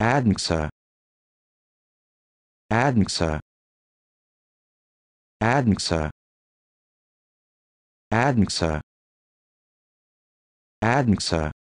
answer answer answer answer answer